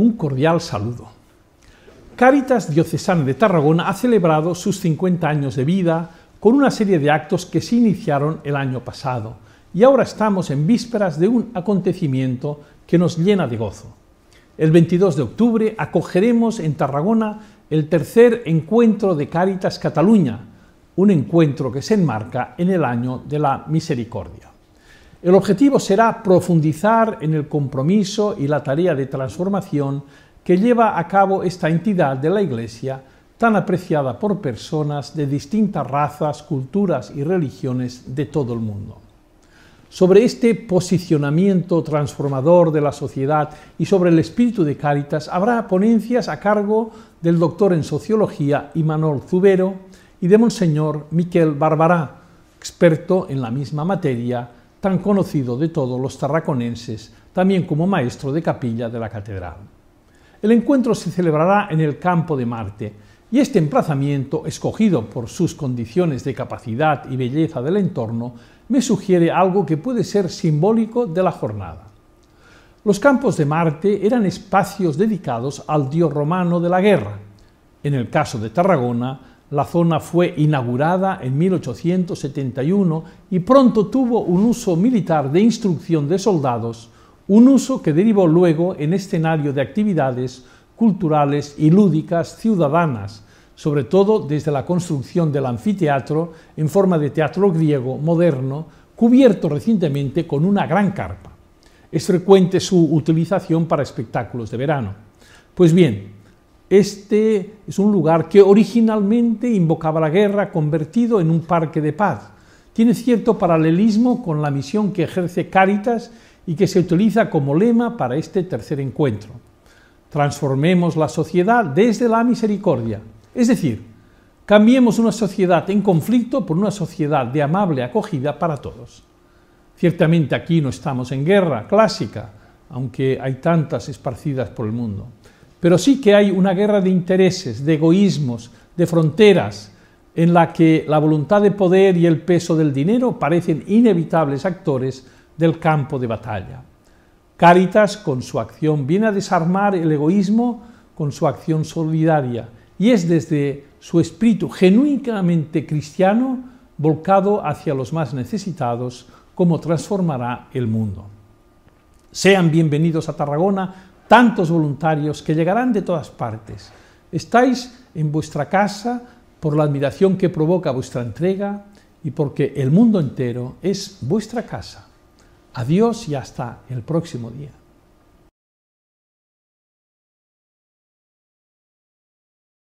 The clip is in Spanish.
un cordial saludo. Cáritas Diocesana de Tarragona ha celebrado sus 50 años de vida con una serie de actos que se iniciaron el año pasado y ahora estamos en vísperas de un acontecimiento que nos llena de gozo. El 22 de octubre acogeremos en Tarragona el tercer encuentro de Cáritas Cataluña, un encuentro que se enmarca en el año de la misericordia. El objetivo será profundizar en el compromiso y la tarea de transformación que lleva a cabo esta entidad de la Iglesia tan apreciada por personas de distintas razas, culturas y religiones de todo el mundo. Sobre este posicionamiento transformador de la sociedad y sobre el espíritu de Cáritas habrá ponencias a cargo del doctor en sociología Imanol Zubero y de Monseñor Miquel Barbará, experto en la misma materia tan conocido de todos los tarraconenses, también como maestro de capilla de la catedral. El encuentro se celebrará en el Campo de Marte, y este emplazamiento, escogido por sus condiciones de capacidad y belleza del entorno, me sugiere algo que puede ser simbólico de la jornada. Los campos de Marte eran espacios dedicados al dios romano de la guerra, en el caso de Tarragona, la zona fue inaugurada en 1871 y pronto tuvo un uso militar de instrucción de soldados, un uso que derivó luego en escenario de actividades culturales y lúdicas ciudadanas, sobre todo desde la construcción del anfiteatro en forma de teatro griego moderno, cubierto recientemente con una gran carpa. Es frecuente su utilización para espectáculos de verano. Pues bien, este es un lugar que originalmente invocaba la guerra, convertido en un parque de paz. Tiene cierto paralelismo con la misión que ejerce Cáritas y que se utiliza como lema para este tercer encuentro. Transformemos la sociedad desde la misericordia, es decir, cambiemos una sociedad en conflicto por una sociedad de amable acogida para todos. Ciertamente aquí no estamos en guerra clásica, aunque hay tantas esparcidas por el mundo pero sí que hay una guerra de intereses, de egoísmos, de fronteras, en la que la voluntad de poder y el peso del dinero parecen inevitables actores del campo de batalla. Cáritas, con su acción, viene a desarmar el egoísmo con su acción solidaria y es desde su espíritu genuinamente cristiano volcado hacia los más necesitados como transformará el mundo. Sean bienvenidos a Tarragona tantos voluntarios que llegarán de todas partes. Estáis en vuestra casa por la admiración que provoca vuestra entrega y porque el mundo entero es vuestra casa. Adiós y hasta el próximo día.